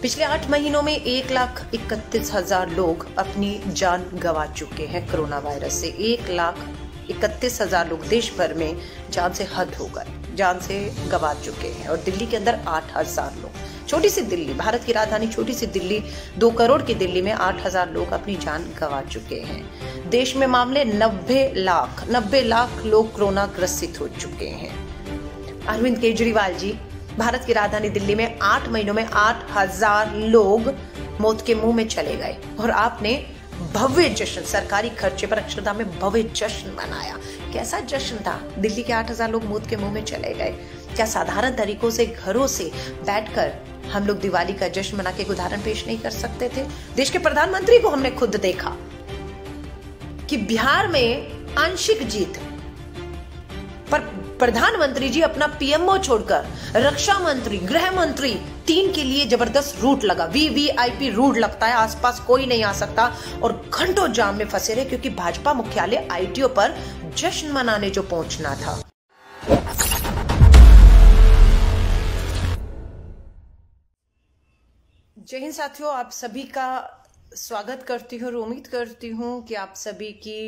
पिछले आठ महीनों में एक लाख इकतीस हजार लोग अपनी जान गंवा चुके हैं कोरोना वायरस से एक लाख इकतीस हजार लोग देश भर में जान से हद हो गए जान से गंवा चुके हैं और दिल्ली के अंदर आठ हजार लोग छोटी सी दिल्ली भारत की राजधानी छोटी सी दिल्ली दो करोड़ की दिल्ली में आठ हजार लोग अपनी जान गंवा चुके हैं देश में मामले नब्बे लाख नब्बे लाख लोग कोरोना ग्रसित हो चुके हैं अरविंद केजरीवाल जी भारत की राजधानी दिल्ली में आठ महीनों में आठ हजार लोग मौत के मुंह में चले गए और आपने भव्य जश्न सरकारी खर्चे पर अक्षरधाम में भव्य जश्न मनाया कैसा जश्न था दिल्ली के हजार लोग मौत के मुंह में चले गए क्या साधारण तरीकों से घरों से बैठकर हम लोग दिवाली का जश्न मना के उदाहरण पेश नहीं कर सकते थे देश के प्रधानमंत्री को हमने खुद देखा कि बिहार में आंशिक जीत पर प्रधानमंत्री जी अपना पीएमओ छोड़कर रक्षा मंत्री गृह मंत्री तीन के लिए जबरदस्त रूट लगा वीवीआईपी रूट लगता है आसपास कोई नहीं आ सकता और घंटों जाम में फंसे रहे क्योंकि भाजपा मुख्यालय आईटीओ पर जश्न मनाने जो पहुंचना था जय हिंद साथियों आप सभी का स्वागत करती हूँ और उम्मीद करती हूँ कि आप सभी की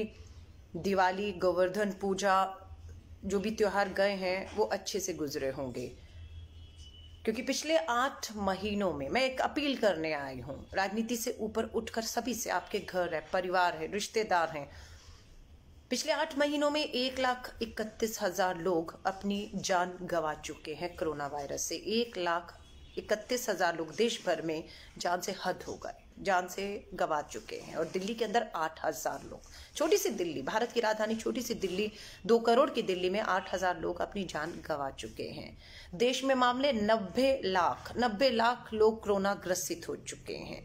दिवाली गोवर्धन पूजा जो भी त्यौहार गए हैं वो अच्छे से गुजरे होंगे क्योंकि पिछले आठ महीनों में मैं एक अपील करने आई हूं राजनीति से ऊपर उठकर सभी से आपके घर है परिवार है रिश्तेदार हैं पिछले आठ महीनों में एक लाख इकतीस हजार लोग अपनी जान गंवा चुके हैं कोरोना वायरस से एक लाख इकतीस हजार लोग देश भर में जान से हद हो गए जान से गवा चुके हैं और दिल्ली के अंदर आठ हजार लोग छोटी सी दिल्ली भारत की राजधानी छोटी सी दिल्ली दो करोड़ की दिल्ली में आठ हजार लोग अपनी जान गंवा चुके हैं देश में मामले नब्बे लाख नब्बे लाख लोग कोरोना ग्रसित हो चुके हैं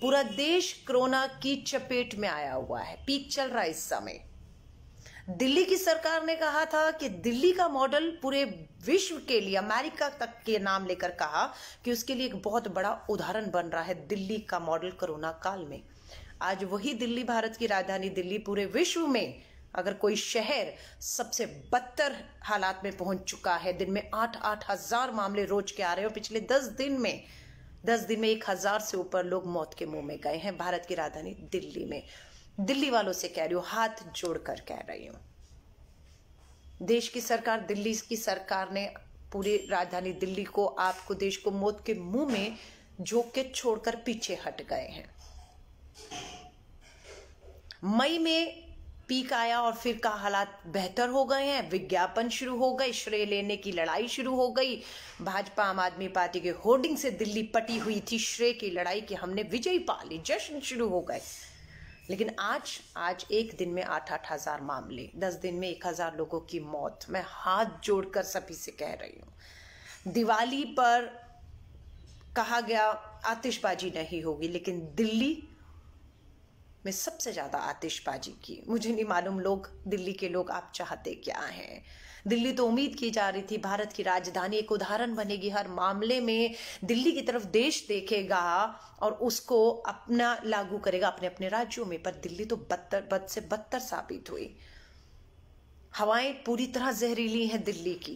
पूरा देश कोरोना की चपेट में आया हुआ है पीक चल रहा है इस समय दिल्ली की सरकार ने कहा था कि दिल्ली का मॉडल पूरे विश्व के लिए अमेरिका तक के नाम लेकर कहा कि उसके लिए एक बहुत बड़ा उदाहरण बन रहा है दिल्ली का मॉडल कोरोना काल में आज वही दिल्ली भारत की राजधानी दिल्ली पूरे विश्व में अगर कोई शहर सबसे बदतर हालात में पहुंच चुका है दिन में आठ आठ हजार मामले रोज के आ रहे हैं पिछले दस दिन में दस दिन में एक हजार से ऊपर लोग मौत के मुंह में गए हैं भारत की राजधानी दिल्ली में दिल्ली वालों से कह रही हूँ हाथ जोड़कर कह रही हूँ देश की सरकार दिल्ली की सरकार ने पूरी राजधानी दिल्ली को आपको देश को मौत के मुंह में झोंक के छोड़कर पीछे हट गए हैं मई में पीक आया और फिर का हालात बेहतर हो गए हैं विज्ञापन शुरू हो गए श्रेय लेने की लड़ाई शुरू हो गई भाजपा आम आदमी पार्टी के होर्डिंग से दिल्ली पटी हुई थी श्रेय की लड़ाई की हमने विजय पा ली जश्न शुरू हो गए लेकिन आज आज एक दिन में आठ आठ हज़ार मामले दस दिन में एक हज़ार लोगों की मौत मैं हाथ जोड़कर सभी से कह रही हूँ दिवाली पर कहा गया आतिशबाजी नहीं होगी लेकिन दिल्ली में सबसे ज़्यादा आतिशबाजी की मुझे नहीं मालूम लोग दिल्ली के लोग आप चाहते क्या हैं दिल्ली तो उम्मीद की जा रही थी भारत की राजधानी एक उदाहरण बनेगी हर मामले में दिल्ली की तरफ देश देखेगा और उसको अपना लागू करेगा अपने अपने राज्यों में पर दिल्ली तो बदतर बद से बदतर साबित हुई हवाएं पूरी तरह जहरीली हैं दिल्ली की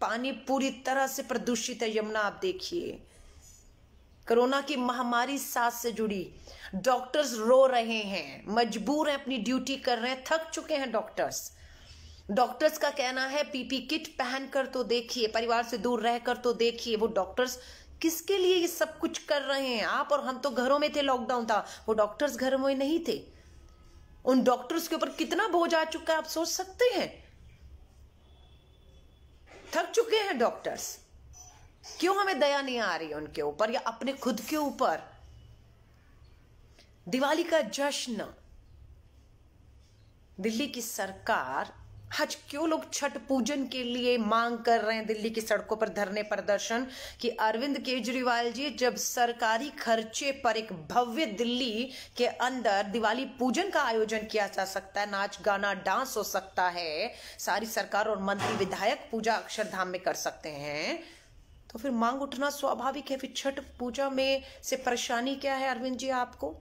पानी पूरी तरह से प्रदूषित है यमुना आप देखिए कोरोना की महामारी सांस से जुड़ी डॉक्टर्स रो रहे हैं मजबूर हैं अपनी ड्यूटी कर रहे हैं थक चुके हैं डॉक्टर्स डॉक्टर्स का कहना है पीपी किट पहन कर तो देखिए परिवार से दूर रहकर तो देखिए वो डॉक्टर्स किसके लिए ये सब कुछ कर रहे हैं आप और हम तो घरों में थे लॉकडाउन था वो डॉक्टर्स घर में नहीं थे उन डॉक्टर्स के ऊपर कितना बोझ आ चुका है आप सोच सकते हैं थक चुके हैं डॉक्टर्स क्यों हमें दया नहीं आ रही उनके ऊपर या अपने खुद के ऊपर दिवाली का जश्न दिल्ली की सरकार आज क्यों लोग छठ पूजन के लिए मांग कर रहे हैं दिल्ली की सड़कों पर धरने प्रदर्शन कि अरविंद केजरीवाल जी जब सरकारी खर्चे पर एक भव्य दिल्ली के अंदर दिवाली पूजन का आयोजन किया जा सकता है नाच गाना डांस हो सकता है सारी सरकार और मंत्री विधायक पूजा अक्षरधाम में कर सकते हैं तो फिर मांग उठना स्वाभाविक है फिर छठ पूजा में से परेशानी क्या है अरविंद जी आपको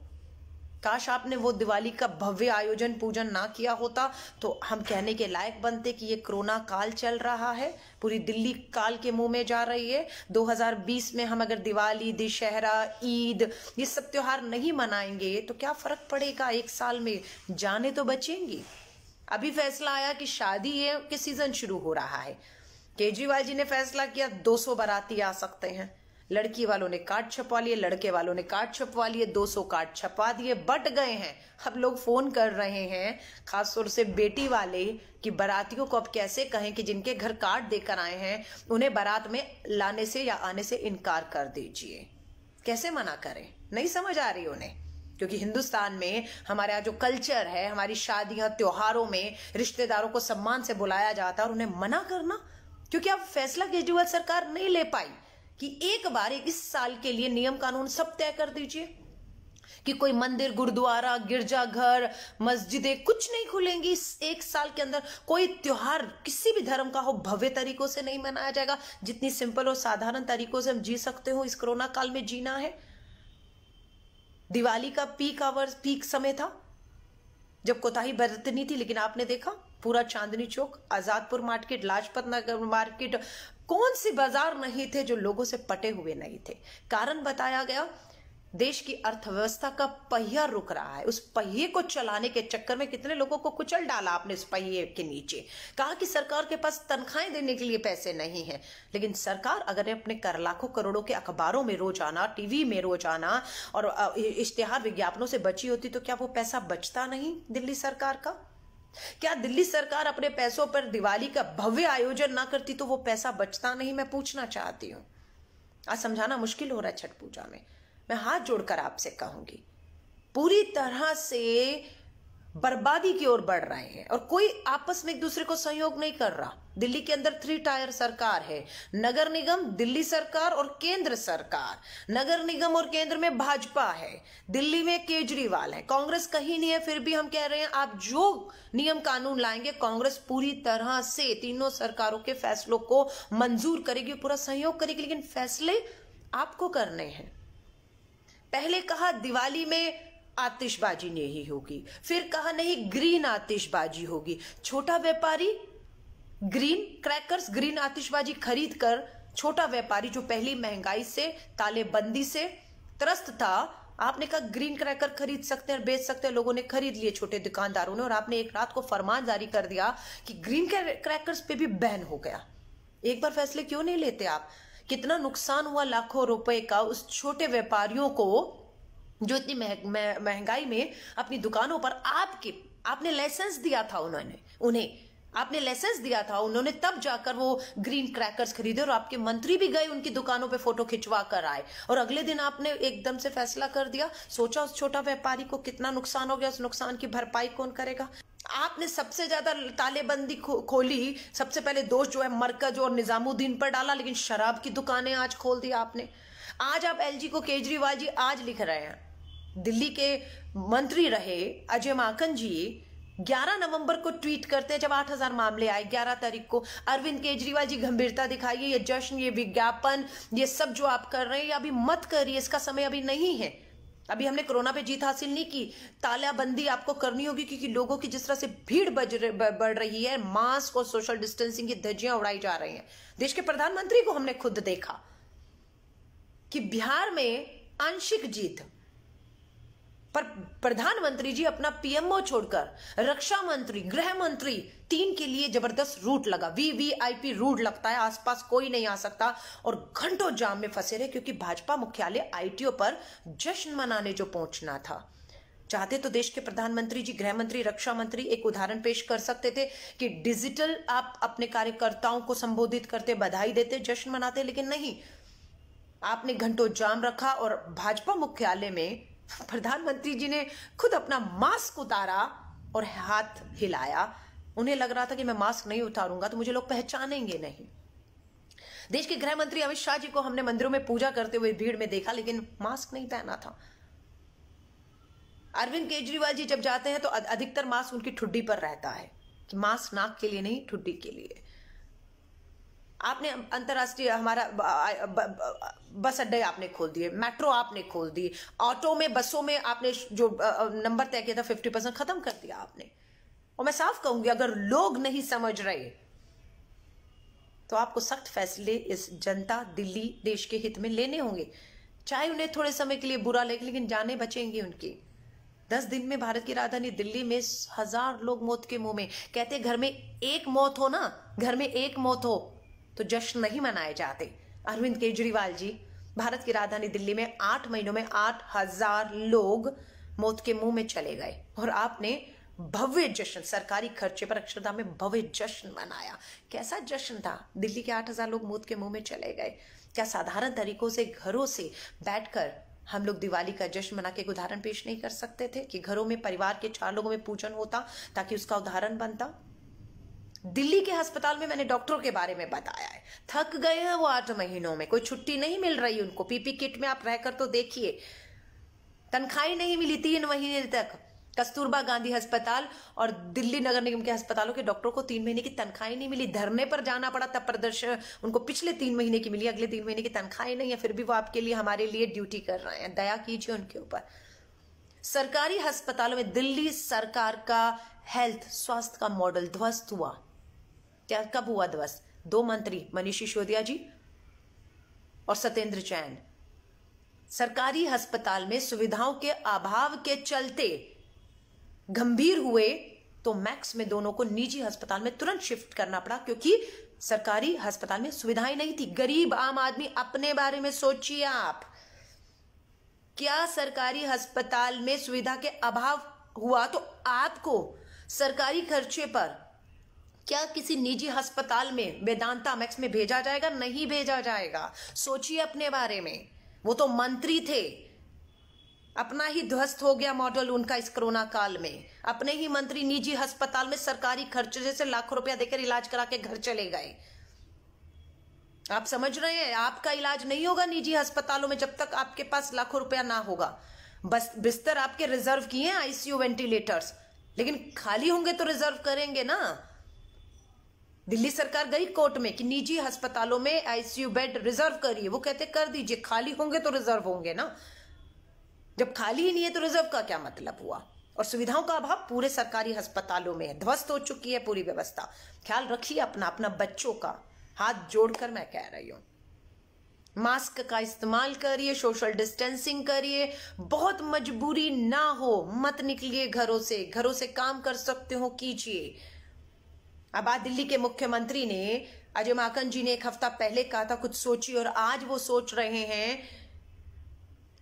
काश आपने वो दिवाली का भव्य आयोजन पूजन ना किया होता तो हम कहने के लायक बनते कि ये कोरोना काल चल रहा है पूरी दिल्ली काल के मुंह में जा रही है 2020 में हम अगर दिवाली दशहरा ईद ये सब त्योहार नहीं मनाएंगे तो क्या फर्क पड़ेगा एक साल में जाने तो बचेंगी अभी फैसला आया कि शादी के सीजन शुरू हो रहा है केजरीवाल जी ने फैसला किया 200 बाराती आ सकते हैं लड़की वालों ने कार्ड छपवा लिए लड़के वालों ने कार्ड छपवा लिए 200 कार्ड छपा दिए बट गए हैं अब लोग फोन कर रहे हैं खासतौर से बेटी वाले कि बारातियों को अब कैसे कहें कि जिनके घर कार्ड देकर आए हैं उन्हें बारात में लाने से या आने से इनकार कर दीजिए कैसे मना करें नहीं समझ आ रही उन्हें क्योंकि हिंदुस्तान में हमारे यहाँ जो कल्चर है हमारी शादियां त्योहारों में रिश्तेदारों को सम्मान से बुलाया जाता है और उन्हें मना करना क्योंकि अब फैसला केजरीवाल सरकार नहीं ले पाई कि एक बार इस साल के लिए नियम कानून सब तय कर दीजिए कि कोई मंदिर गुरुद्वारा गिरजाघर मस्जिदें कुछ नहीं खुलेंगी इस एक साल के अंदर कोई त्योहार किसी भी धर्म का हो भव्य तरीकों से नहीं मनाया जाएगा जितनी सिंपल और साधारण तरीकों से हम जी सकते हो इस कोरोना काल में जीना है दिवाली का पीक आवर्स पीक समय था जब कोताही बरतनी थी लेकिन आपने देखा पूरा चांदनी चौक आजादपुर मार्केट लाजपत नगर मार्केट कौन से बाजार नहीं थे जो लोगों से पटे हुए नहीं थे कारण बताया गया देश की अर्थव्यवस्था का पहिया रुक रहा है उस पहिए को चलाने के चक्कर में कितने लोगों को कुचल डाला आपने उस पहिए के नीचे कहा कि सरकार के पास तनख्वाहें देने के लिए पैसे नहीं है लेकिन सरकार अगर अपने कर लाखों करोड़ों के अखबारों में रोजाना टीवी में रोजाना और इश्तेहार विज्ञापनों से बची होती तो क्या वो पैसा बचता नहीं दिल्ली सरकार का क्या दिल्ली सरकार अपने पैसों पर दिवाली का भव्य आयोजन ना करती तो वो पैसा बचता नहीं मैं पूछना चाहती हूं आज समझाना मुश्किल हो रहा है छठ पूजा में मैं हाथ जोड़कर आपसे कहूंगी पूरी तरह से बर्बादी की ओर बढ़ रहे हैं और कोई आपस में एक दूसरे को सहयोग नहीं कर रहा दिल्ली के अंदर थ्री टायर सरकार है नगर निगम दिल्ली सरकार और केंद्र सरकार नगर निगम और केंद्र में भाजपा है दिल्ली में केजरीवाल है कांग्रेस कहीं नहीं है फिर भी हम कह रहे हैं आप जो नियम कानून लाएंगे कांग्रेस पूरी तरह से तीनों सरकारों के फैसलों को मंजूर करेगी पूरा सहयोग करेगी लेकिन फैसले आपको करने हैं पहले कहा दिवाली में आतिशबाजी नहीं होगी फिर कहा नहीं ग्रीन आतिशबाजी होगी छोटा व्यापारी ग्रीन क्रैकर्स ग्रीन आतिशबाजी खरीद कर छोटा व्यापारी जो पहली महंगाई से तालेबंदी से त्रस्त था आपने कहा ग्रीन क्रैकर खरीद सकते हैं बेच सकते हैं लोगों ने खरीद लिए छोटे दुकानदारों ने और आपने एक रात को फरमान जारी कर दिया कि ग्रीन क्रैकर्स पे भी बैन हो गया एक बार फैसले क्यों नहीं लेते आप कितना नुकसान हुआ लाखों रुपए का उस छोटे व्यापारियों को जो इतनी महंगाई में अपनी दुकानों पर आपके आपने लाइसेंस दिया था उन्होंने उन्हें आपने लाइसेंस दिया था उन्होंने तब जाकर वो ग्रीन क्रैकर्स खरीदे और आपके मंत्री भी गए उनकी दुकानों पे फोटो खिंचवा कर आए और अगले दिन आपने एकदम से फैसला कर दिया सोचा उस छोटा व्यापारी को कितना नुकसान हो गया उस नुकसान की भरपाई कौन करेगा आपने सबसे ज्यादा तालेबंदी खो, खोली सबसे पहले दोष जो है मरकज और निजामुद्दीन पर डाला लेकिन शराब की दुकानें आज खोल दी आपने आज आप एलजी को केजरीवाल जी आज लिख रहे हैं दिल्ली के मंत्री रहे अजय माकन जी 11 नवंबर को ट्वीट करते हैं जब 8000 मामले आए 11 तारीख को अरविंद केजरीवाल जी गंभीरता दिखाइए ये जश्न ये विज्ञापन ये सब जो आप कर रहे हैं ये अभी मत करिए इसका समय अभी नहीं है अभी हमने कोरोना पे जीत हासिल नहीं की तालाबंदी आपको करनी होगी क्योंकि लोगों की जिस तरह से भीड़ बढ़ रही है मास्क और सोशल डिस्टेंसिंग की धज्जियां उड़ाई जा रही हैं देश के प्रधानमंत्री को हमने खुद देखा कि बिहार में आंशिक जीत पर प्रधानमंत्री जी अपना पीएमओ छोड़कर रक्षा मंत्री गृह मंत्री तीन के लिए जबरदस्त रूट लगा वीवीआईपी रूट लगता है आसपास कोई नहीं आ सकता और घंटों जाम में फंसे रहे क्योंकि भाजपा मुख्यालय आईटीओ पर जश्न मनाने जो पहुंचना था चाहते तो देश के प्रधानमंत्री जी गृह मंत्री रक्षा मंत्री एक उदाहरण पेश कर सकते थे कि डिजिटल आप अपने कार्यकर्ताओं को संबोधित करते बधाई देते जश्न मनाते लेकिन नहीं आपने घंटों जाम रखा और भाजपा मुख्यालय में प्रधानमंत्री जी ने खुद अपना मास्क उतारा और हाथ हिलाया उन्हें लग रहा था कि मैं मास्क नहीं उतारूंगा तो मुझे लोग पहचानेंगे नहीं देश के गृह मंत्री अमित शाह जी को हमने मंदिरों में पूजा करते हुए भीड़ में देखा लेकिन मास्क नहीं पहना था अरविंद केजरीवाल जी जब जाते हैं तो अधिकतर मास्क उनकी ठुड्डी पर रहता है कि मास्क नाक के लिए नहीं ठुड्डी के लिए आपने अंतर्राष्ट्रीय हमारा बस अड्डे आपने खोल दिए मेट्रो आपने खोल दिए ऑटो में बसों में आपने जो नंबर तय किया था फिफ्टी परसेंट खत्म कर दिया आपने और मैं साफ कहूंगी अगर लोग नहीं समझ रहे तो आपको सख्त फैसले इस जनता दिल्ली देश के हित में लेने होंगे चाहे उन्हें थोड़े समय के लिए बुरा लगे लेकिन जाने बचेंगी उनकी दस दिन में भारत की राजधानी दिल्ली में हजार लोग मौत के मुंह में कहते घर में एक मौत हो ना घर में एक मौत हो तो जश्न नहीं मनाए जाते अरविंद केजरीवाल जी भारत की राजधानी दिल्ली में आठ महीनों में आठ हजार लोग मौत के मुंह में चले गए और आपने भव्य जश्न सरकारी खर्चे पर अक्षरधाम में भव्य जश्न मनाया कैसा जश्न था दिल्ली के आठ हजार लोग मौत के मुंह में चले गए क्या साधारण तरीकों से घरों से बैठकर हम लोग दिवाली का जश्न मना के एक उदाहरण पेश नहीं कर सकते थे कि घरों में परिवार के चार लोगों में पूजन होता ताकि उसका उदाहरण बनता दिल्ली के अस्पताल में मैंने डॉक्टरों के बारे में बताया है थक गए हैं वो आठ महीनों में कोई छुट्टी नहीं मिल रही उनको पीपी किट में आप रहकर तो देखिए तनख्वाही नहीं मिली तीन महीने तक कस्तूरबा गांधी अस्पताल और दिल्ली नगर निगम के अस्पतालों के डॉक्टरों को तीन महीने की तनख्वाही नहीं मिली धरने पर जाना पड़ा तब प्रदर्शन उनको पिछले तीन महीने की मिली अगले तीन महीने की तनख्वाही नहीं है फिर भी वो आपके लिए हमारे लिए ड्यूटी कर रहे हैं दया कीजिए उनके ऊपर सरकारी अस्पतालों में दिल्ली सरकार का हेल्थ स्वास्थ्य का मॉडल ध्वस्त हुआ क्या कब हुआ दिवस दो मंत्री मनीष सिसोदिया जी और सत्येंद्र चैन सरकारी अस्पताल में सुविधाओं के अभाव के चलते गंभीर हुए तो मैक्स में दोनों को निजी अस्पताल में तुरंत शिफ्ट करना पड़ा क्योंकि सरकारी अस्पताल में सुविधाएं नहीं थी गरीब आम आदमी अपने बारे में सोचिए आप क्या सरकारी अस्पताल में सुविधा के अभाव हुआ तो आपको सरकारी खर्चे पर क्या किसी निजी अस्पताल में वेदांता मैक्स में भेजा जाएगा नहीं भेजा जाएगा सोचिए अपने बारे में वो तो मंत्री थे अपना ही ध्वस्त हो गया मॉडल उनका इस कोरोना काल में अपने ही मंत्री निजी अस्पताल में सरकारी खर्चे से लाखों रुपया देकर इलाज करा के घर चले गए आप समझ रहे हैं आपका इलाज नहीं होगा निजी अस्पतालों में जब तक आपके पास लाखों रुपया ना होगा बस बिस्तर आपके रिजर्व किए हैं आईसीयू वेंटिलेटर्स लेकिन खाली होंगे तो रिजर्व करेंगे ना दिल्ली सरकार गई कोर्ट में कि निजी अस्पतालों में आईसीयू बेड रिजर्व करिए वो कहते कर दीजिए खाली होंगे तो रिजर्व होंगे ना जब खाली ही नहीं है तो रिजर्व का क्या मतलब हुआ और सुविधाओं का अभाव पूरे सरकारी अस्पतालों में है ध्वस्त हो चुकी है पूरी व्यवस्था ख्याल रखिए अपना अपना बच्चों का हाथ जोड़कर मैं कह रही हूं मास्क का इस्तेमाल करिए सोशल डिस्टेंसिंग करिए बहुत मजबूरी ना हो मत निकलिए घरों से घरों से काम कर सकते हो कीजिए अब आज दिल्ली के मुख्यमंत्री ने अजय माकन जी ने एक हफ्ता पहले कहा था कुछ सोची और आज वो सोच रहे हैं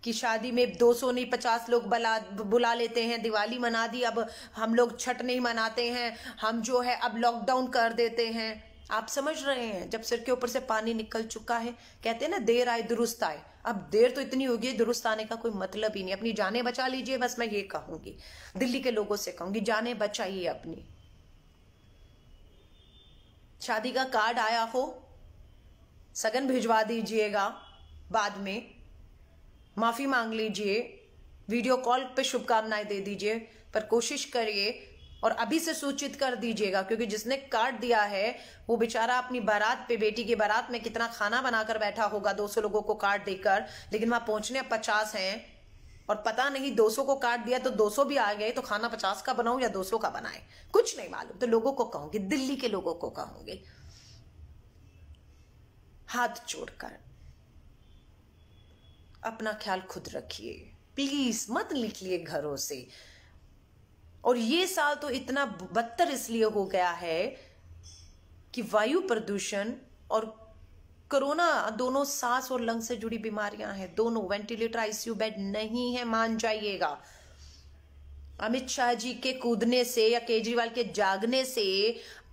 कि शादी में 200 नहीं 50 लोग बुला बुला लेते हैं दिवाली मना दी अब हम लोग छठ नहीं मनाते हैं हम जो है अब लॉकडाउन कर देते हैं आप समझ रहे हैं जब सिर के ऊपर से पानी निकल चुका है कहते हैं ना देर आए दुरुस्त आए अब देर तो इतनी होगी दुरुस्त आने का कोई मतलब ही नहीं अपनी जाने बचा लीजिए बस मैं ये कहूंगी दिल्ली के लोगों से कहूंगी जाने बचाइए अपनी शादी का कार्ड आया हो सगन भिजवा दीजिएगा बाद में माफ़ी मांग लीजिए वीडियो कॉल पे शुभकामनाएं दे दीजिए पर कोशिश करिए और अभी से सूचित कर दीजिएगा क्योंकि जिसने कार्ड दिया है वो बेचारा अपनी बारात पे बेटी की बारात में कितना खाना बनाकर बैठा होगा 200 लोगों को कार्ड देकर लेकिन वहां पहुंचने पचास हैं और पता नहीं 200 को काट दिया तो 200 भी आ गए तो खाना 50 का बनाऊं या 200 का बनाए कुछ नहीं मालूम तो लोगों को कहूंगी दिल्ली के लोगों को कहूंगी हाथ जोड़कर अपना ख्याल खुद रखिए प्लीज मत निकलिए घरों से और ये साल तो इतना बदतर इसलिए हो गया है कि वायु प्रदूषण और कोरोना दोनों सांस और लंग से जुड़ी बीमारियां हैं दोनों वेंटिलेटर आईसीयू बेड नहीं है मान जाइएगा अमित शाह जी के कूदने से या केजरीवाल के जागने से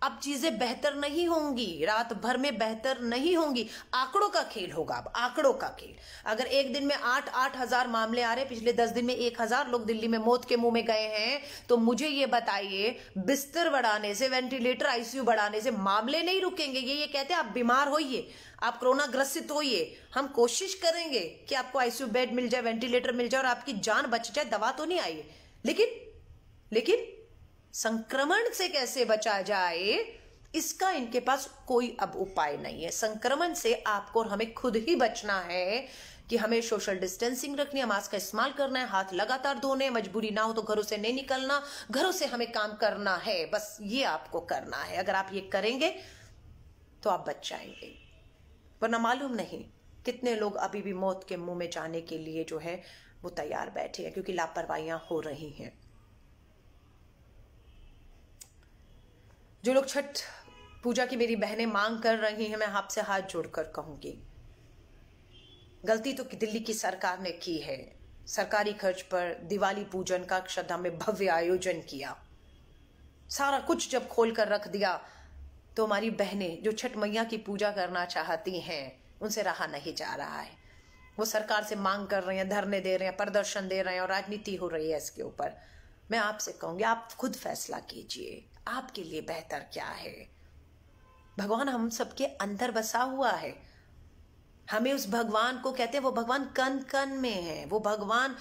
अब चीजें बेहतर नहीं होंगी रात भर में बेहतर नहीं होंगी आंकड़ों का खेल होगा अब आंकड़ों का खेल अगर एक दिन में आठ आठ हजार मामले आ रहे पिछले दस दिन में एक हजार लोग दिल्ली में मौत के मुंह में गए हैं तो मुझे ये बताइए बिस्तर बढ़ाने से वेंटिलेटर आईसीयू बढ़ाने से मामले नहीं रुकेंगे ये ये कहते हैं आप बीमार होइए आप कोरोना ग्रसित होइए हम कोशिश करेंगे कि आपको आईसीयू बेड मिल जाए वेंटिलेटर मिल जाए और आपकी जान बच जाए दवा तो नहीं आई लेकिन लेकिन संक्रमण से कैसे बचा जाए इसका इनके पास कोई अब उपाय नहीं है संक्रमण से आपको और हमें खुद ही बचना है कि हमें सोशल डिस्टेंसिंग रखनी है मास्क का इस्तेमाल करना है हाथ लगातार धोने मजबूरी ना हो तो घरों से नहीं निकलना घरों से हमें काम करना है बस ये आपको करना है अगर आप ये करेंगे तो आप बच जाएंगे वरना मालूम नहीं कितने लोग अभी भी मौत के मुंह में जाने के लिए जो है वो तैयार बैठे हैं क्योंकि लापरवाहियां हो रही हैं जो लोग छठ पूजा की मेरी बहनें मांग कर रही हैं मैं आपसे हाथ जोड़कर कहूंगी गलती तो दिल्ली की सरकार ने की है सरकारी खर्च पर दिवाली पूजन का श्रद्धा में भव्य आयोजन किया सारा कुछ जब खोल कर रख दिया तो हमारी बहनें जो छठ मैया की पूजा करना चाहती हैं उनसे रहा नहीं जा रहा है वो सरकार से मांग कर रहे हैं धरने दे रहे हैं प्रदर्शन दे रहे हैं और राजनीति हो रही है इसके ऊपर मैं आपसे कहूंगी आप खुद फैसला कीजिए आपके लिए बेहतर क्या है भगवान हम सबके अंदर बसा हुआ है हमें उस भगवान को कहते हैं वो भगवान कन कन में है वो भगवान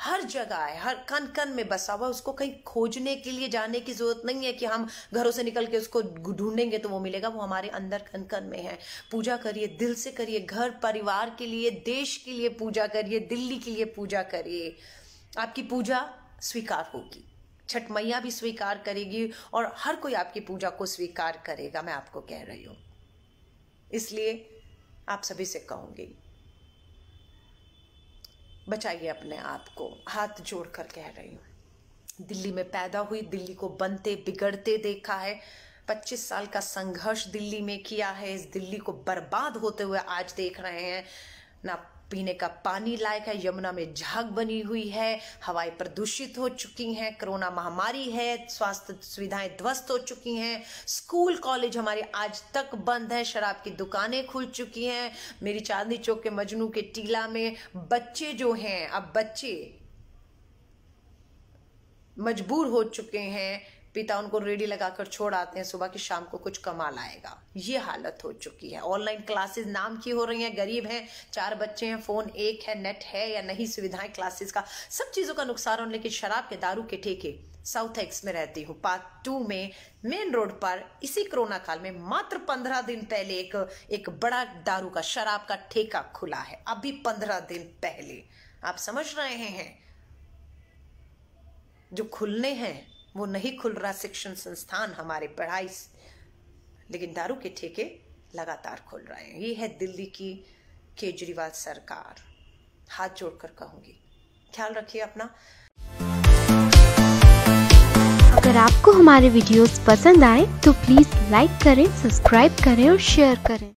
हर जगह है हर कन कन में बसा हुआ उसको कहीं खोजने के लिए जाने की जरूरत नहीं है कि हम घरों से निकल के उसको ढूंढेंगे तो वो मिलेगा वो हमारे अंदर कन कन में है पूजा करिए दिल से करिए घर परिवार के लिए देश के लिए पूजा करिए दिल्ली के लिए पूजा करिए आपकी पूजा स्वीकार होगी छठ मैया भी स्वीकार करेगी और हर कोई आपकी पूजा को स्वीकार करेगा मैं आपको कह रही हूं इसलिए आप सभी से कहूंगी बचाइए अपने आप को हाथ जोड़कर कह रही हूं दिल्ली में पैदा हुई दिल्ली को बनते बिगड़ते देखा है 25 साल का संघर्ष दिल्ली में किया है इस दिल्ली को बर्बाद होते हुए आज देख रहे हैं ना पीने का पानी लायक है यमुना में झाग बनी हुई है हवाएं प्रदूषित हो चुकी हैं कोरोना महामारी है स्वास्थ्य सुविधाएं ध्वस्त हो चुकी हैं स्कूल कॉलेज हमारे आज तक बंद है शराब की दुकानें खुल चुकी हैं मेरी चांदनी चौक के मजनू के टीला में बच्चे जो हैं अब बच्चे मजबूर हो चुके हैं पिता उनको रेडी लगाकर छोड़ आते हैं सुबह की शाम को कुछ कमा लाएगा ये हालत हो चुकी है ऑनलाइन क्लासेस नाम की हो रही हैं गरीब हैं चार बच्चे हैं फोन एक है नेट है या नहीं सुविधाएं क्लासेस का सब चीजों का नुकसान होने लेकिन शराब के दारू के ठेके साउथ एक्स में रहती हूँ पार्ट टू में मेन रोड पर इसी कोरोना काल में मात्र पंद्रह दिन पहले एक एक बड़ा दारू का शराब का ठेका खुला है अभी पंद्रह दिन पहले आप समझ रहे हैं जो खुलने हैं वो नहीं खुल रहा शिक्षण संस्थान हमारे पढ़ाई लेकिन दारू के ठेके लगातार खुल रहे हैं ये है दिल्ली की केजरीवाल सरकार हाथ जोड़कर कहूंगी ख्याल रखिए अपना अगर आपको हमारे वीडियोस पसंद आए तो प्लीज़ लाइक करें सब्सक्राइब करें और शेयर करें